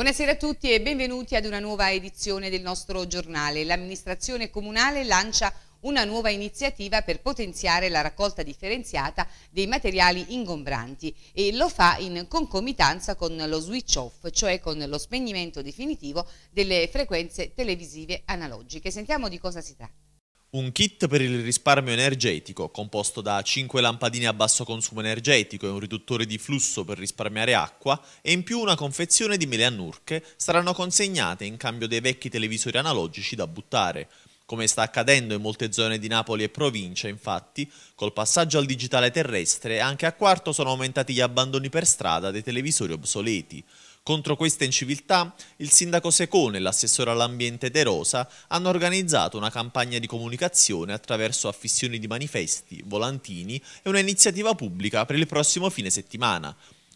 Buonasera a tutti e benvenuti ad una nuova edizione del nostro giornale. L'amministrazione comunale lancia una nuova iniziativa per potenziare la raccolta differenziata dei materiali ingombranti e lo fa in concomitanza con lo switch off, cioè con lo spegnimento definitivo delle frequenze televisive analogiche. Sentiamo di cosa si tratta. Un kit per il risparmio energetico, composto da 5 lampadine a basso consumo energetico e un riduttore di flusso per risparmiare acqua, e in più una confezione di mele annurche, saranno consegnate in cambio dei vecchi televisori analogici da buttare. Come sta accadendo in molte zone di Napoli e provincia, infatti, col passaggio al digitale terrestre, anche a quarto sono aumentati gli abbandoni per strada dei televisori obsoleti. Contro questa inciviltà, il sindaco Secone e l'assessore all'ambiente De Rosa hanno organizzato una campagna di comunicazione attraverso affissioni di manifesti, volantini e un'iniziativa pubblica per il prossimo fine settimana.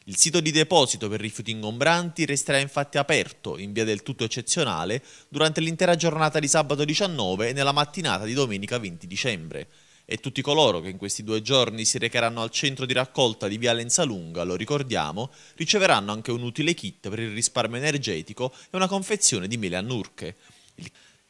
Il sito di deposito per rifiuti ingombranti resterà infatti aperto, in via del tutto eccezionale, durante l'intera giornata di sabato 19 e nella mattinata di domenica 20 dicembre e tutti coloro che in questi due giorni si recheranno al centro di raccolta di Viale Ensalunga, lo ricordiamo, riceveranno anche un utile kit per il risparmio energetico e una confezione di mele a nurche.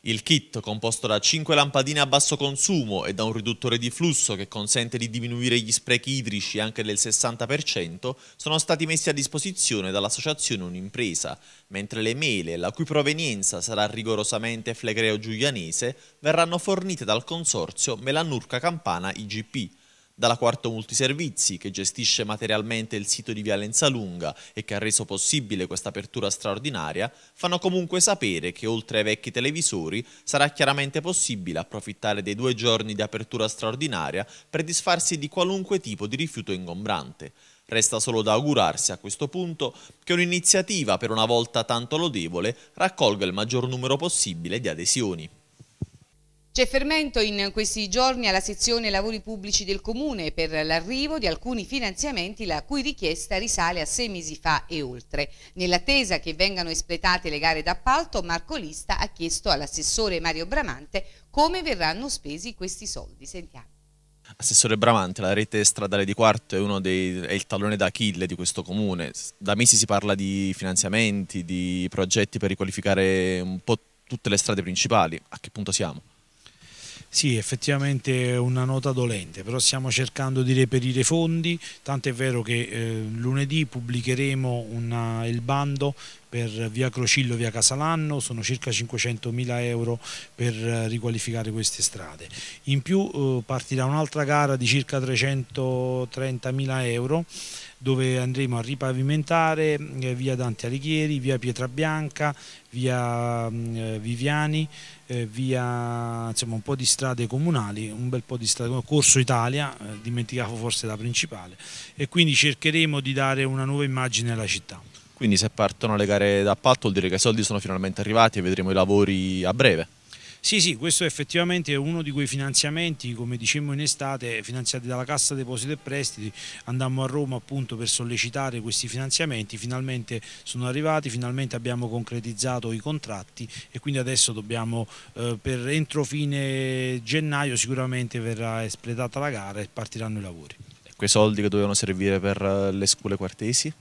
Il kit, composto da 5 lampadine a basso consumo e da un riduttore di flusso che consente di diminuire gli sprechi idrici anche del 60%, sono stati messi a disposizione dall'associazione Un'impresa, mentre le mele, la cui provenienza sarà rigorosamente flegreo giulianese, verranno fornite dal consorzio Melanurca Campana IGP dalla Quarto Multiservizi, che gestisce materialmente il sito di Via Lenzalunga e che ha reso possibile questa apertura straordinaria, fanno comunque sapere che oltre ai vecchi televisori sarà chiaramente possibile approfittare dei due giorni di apertura straordinaria per disfarsi di qualunque tipo di rifiuto ingombrante. Resta solo da augurarsi a questo punto che un'iniziativa per una volta tanto lodevole raccolga il maggior numero possibile di adesioni. C'è fermento in questi giorni alla sezione lavori pubblici del Comune per l'arrivo di alcuni finanziamenti la cui richiesta risale a sei mesi fa e oltre. Nell'attesa che vengano espletate le gare d'appalto, Marco Lista ha chiesto all'assessore Mario Bramante come verranno spesi questi soldi. Sentiamo. Assessore Bramante, la rete stradale di Quarto è, dei, è il tallone d'Achille di questo comune. Da mesi si parla di finanziamenti, di progetti per riqualificare un po' tutte le strade principali. A che punto siamo? Sì, effettivamente è una nota dolente, però stiamo cercando di reperire fondi, tanto è vero che eh, lunedì pubblicheremo una, il bando per via Crocillo, via Casalanno, sono circa 500 mila euro per eh, riqualificare queste strade. In più eh, partirà un'altra gara di circa 330 mila euro dove andremo a ripavimentare eh, via Dante Alighieri, via Pietrabianca, via mm, eh, Viviani, eh, via insomma, un po' di strade comunali, un bel po' di strade, Corso Italia, eh, dimenticato forse la principale, e quindi cercheremo di dare una nuova immagine alla città. Quindi se partono le gare d'appalto vuol dire che i soldi sono finalmente arrivati e vedremo i lavori a breve? Sì, sì, questo effettivamente uno di quei finanziamenti, come dicevamo in estate, finanziati dalla Cassa Depositi e Prestiti. Andammo a Roma appunto per sollecitare questi finanziamenti, finalmente sono arrivati, finalmente abbiamo concretizzato i contratti e quindi adesso dobbiamo eh, per entro fine gennaio sicuramente verrà espletata la gara e partiranno i lavori. quei soldi che dovevano servire per eh, le scuole quartesi?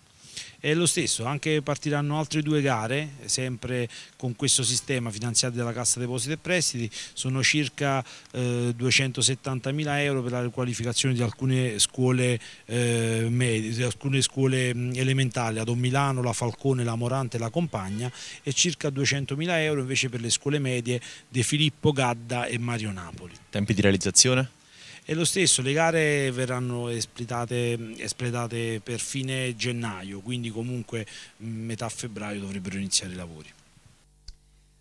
è lo stesso, anche partiranno altre due gare, sempre con questo sistema finanziato dalla Cassa Depositi e Prestiti, sono circa eh, 270 mila euro per la qualificazione di alcune scuole, eh, medie, di alcune scuole elementari, la Don Milano, la Falcone, la Morante, la Compagna e circa 200 mila euro invece per le scuole medie di Filippo, Gadda e Mario Napoli. Tempi di realizzazione? E lo stesso, le gare verranno espletate, espletate per fine gennaio, quindi comunque mm, metà febbraio dovrebbero iniziare i lavori.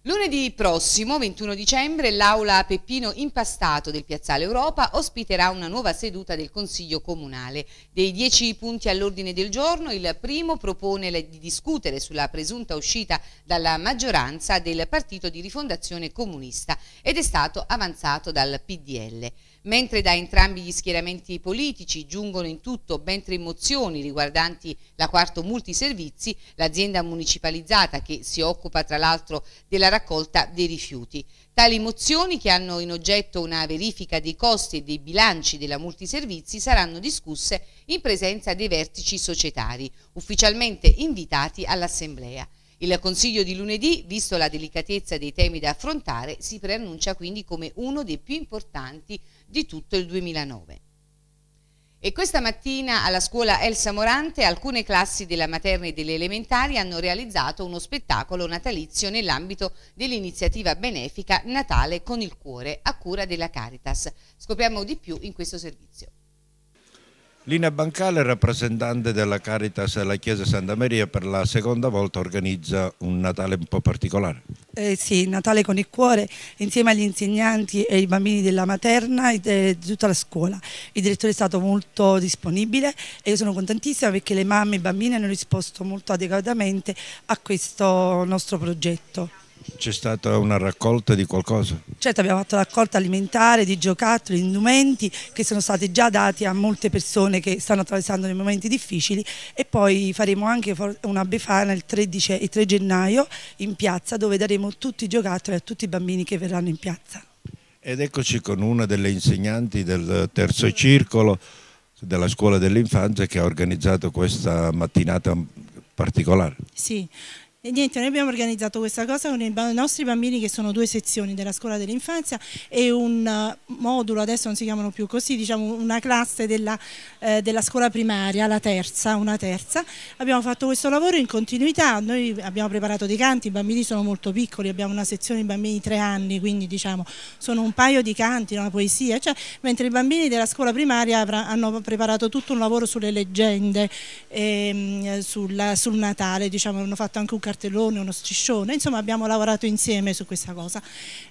Lunedì prossimo, 21 dicembre, l'Aula Peppino Impastato del Piazzale Europa ospiterà una nuova seduta del Consiglio Comunale. Dei dieci punti all'ordine del giorno, il primo propone di discutere sulla presunta uscita dalla maggioranza del Partito di Rifondazione Comunista ed è stato avanzato dal PDL. Mentre da entrambi gli schieramenti politici giungono in tutto ben tre mozioni riguardanti la quarto multiservizi, l'azienda municipalizzata che si occupa tra l'altro della raccolta dei rifiuti. Tali mozioni, che hanno in oggetto una verifica dei costi e dei bilanci della multiservizi, saranno discusse in presenza dei vertici societari, ufficialmente invitati all'Assemblea. Il Consiglio di lunedì, visto la delicatezza dei temi da affrontare, si preannuncia quindi come uno dei più importanti di tutto il 2009. E questa mattina alla scuola Elsa Morante alcune classi della materna e delle elementari hanno realizzato uno spettacolo natalizio nell'ambito dell'iniziativa benefica Natale con il cuore a cura della Caritas. Scopriamo di più in questo servizio. Lina Bancale, rappresentante della Caritas della Chiesa Santa Maria, per la seconda volta organizza un Natale un po' particolare. Eh sì, Natale con il cuore, insieme agli insegnanti e ai bambini della materna e di tutta la scuola. Il direttore è stato molto disponibile e io sono contentissima perché le mamme e i bambini hanno risposto molto adeguatamente a questo nostro progetto. C'è stata una raccolta di qualcosa? Certo, abbiamo fatto raccolta alimentare di giocattoli, di indumenti che sono stati già dati a molte persone che stanno attraversando dei momenti difficili e poi faremo anche una befana il 13 e 3 gennaio in piazza dove daremo tutti i giocattoli a tutti i bambini che verranno in piazza. Ed eccoci con una delle insegnanti del terzo circolo della scuola dell'infanzia che ha organizzato questa mattinata particolare. Sì, e niente, noi abbiamo organizzato questa cosa con i nostri bambini che sono due sezioni della scuola dell'infanzia e un uh, modulo, adesso non si chiamano più così, diciamo una classe della, eh, della scuola primaria, la terza, una terza. Abbiamo fatto questo lavoro in continuità, noi abbiamo preparato dei canti, i bambini sono molto piccoli, abbiamo una sezione di bambini di tre anni, quindi diciamo sono un paio di canti, una poesia, cioè, mentre i bambini della scuola primaria hanno preparato tutto un lavoro sulle leggende, eh, sul, sul, Natale, diciamo, hanno fatto anche un canto cartellone, uno striscione, insomma abbiamo lavorato insieme su questa cosa.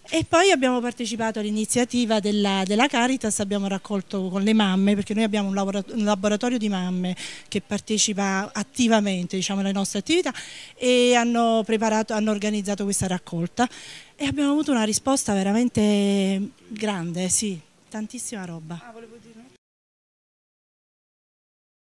E poi abbiamo partecipato all'iniziativa della, della Caritas, abbiamo raccolto con le mamme, perché noi abbiamo un, laboratorio di mamme che partecipa attivamente diciamo, alle nostre attività e hanno, preparato, hanno organizzato questa raccolta e abbiamo avuto una risposta veramente grande, sì, tantissima roba. Ah, volevo dire